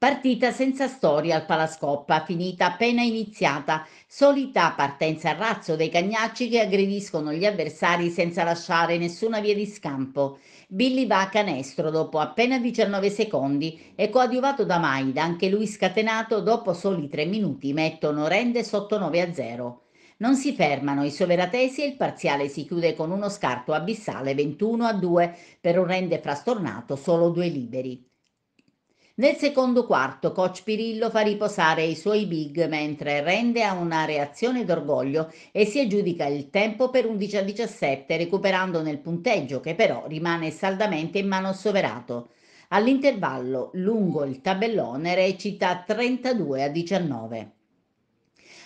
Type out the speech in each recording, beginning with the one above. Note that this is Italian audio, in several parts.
Partita senza storia al Palascoppa, finita appena iniziata, solita partenza a razzo dei cagnacci che aggrediscono gli avversari senza lasciare nessuna via di scampo. Billy va a canestro dopo appena 19 secondi e coadiuvato da Maida, anche lui scatenato, dopo soli 3 minuti mettono rende sotto 9 a 0. Non si fermano i soveratesi e il parziale si chiude con uno scarto abissale 21 a 2 per un rende frastornato, solo due liberi. Nel secondo quarto coach Pirillo fa riposare i suoi big mentre rende a una reazione d'orgoglio e si aggiudica il tempo per 11 a 17 recuperando nel punteggio che però rimane saldamente in mano soverato. All'intervallo lungo il tabellone recita 32 a 19.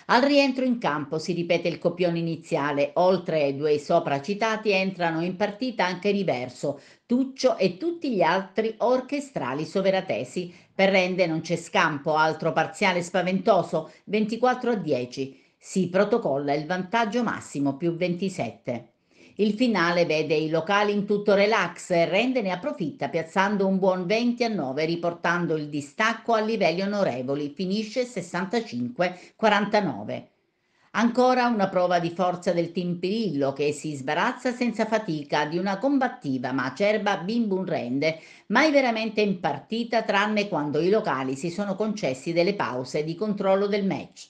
Al rientro in campo si ripete il copione iniziale, oltre ai due sopra citati entrano in partita anche Riverso, Tuccio e tutti gli altri orchestrali soveratesi. Per Rende non c'è scampo, altro parziale spaventoso, 24 a 10. Si protocolla il vantaggio massimo più 27. Il finale vede i locali in tutto relax e Rende ne approfitta piazzando un buon 20 a 9 riportando il distacco a livelli onorevoli, finisce 65-49. Ancora una prova di forza del team Pirillo che si sbarazza senza fatica di una combattiva ma acerba Bimbun Rende, mai veramente in partita tranne quando i locali si sono concessi delle pause di controllo del match.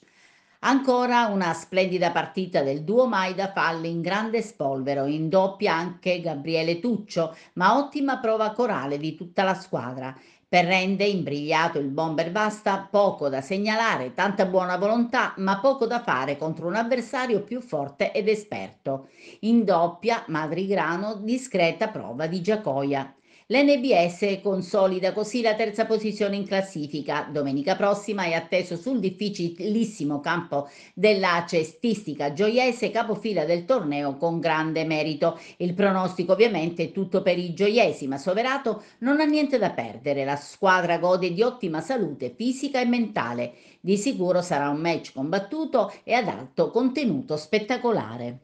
Ancora una splendida partita del duo Maida Falli in grande spolvero, in doppia anche Gabriele Tuccio, ma ottima prova corale di tutta la squadra. Per rende imbrigliato il bomber basta, poco da segnalare, tanta buona volontà, ma poco da fare contro un avversario più forte ed esperto. In doppia, Madrigrano, discreta prova di Giacoia. L'NBS consolida così la terza posizione in classifica. Domenica prossima è atteso sul difficilissimo campo della cestistica gioiese, capofila del torneo con grande merito. Il pronostico ovviamente è tutto per i gioiesi, ma Soverato non ha niente da perdere. La squadra gode di ottima salute fisica e mentale. Di sicuro sarà un match combattuto e ad alto contenuto spettacolare.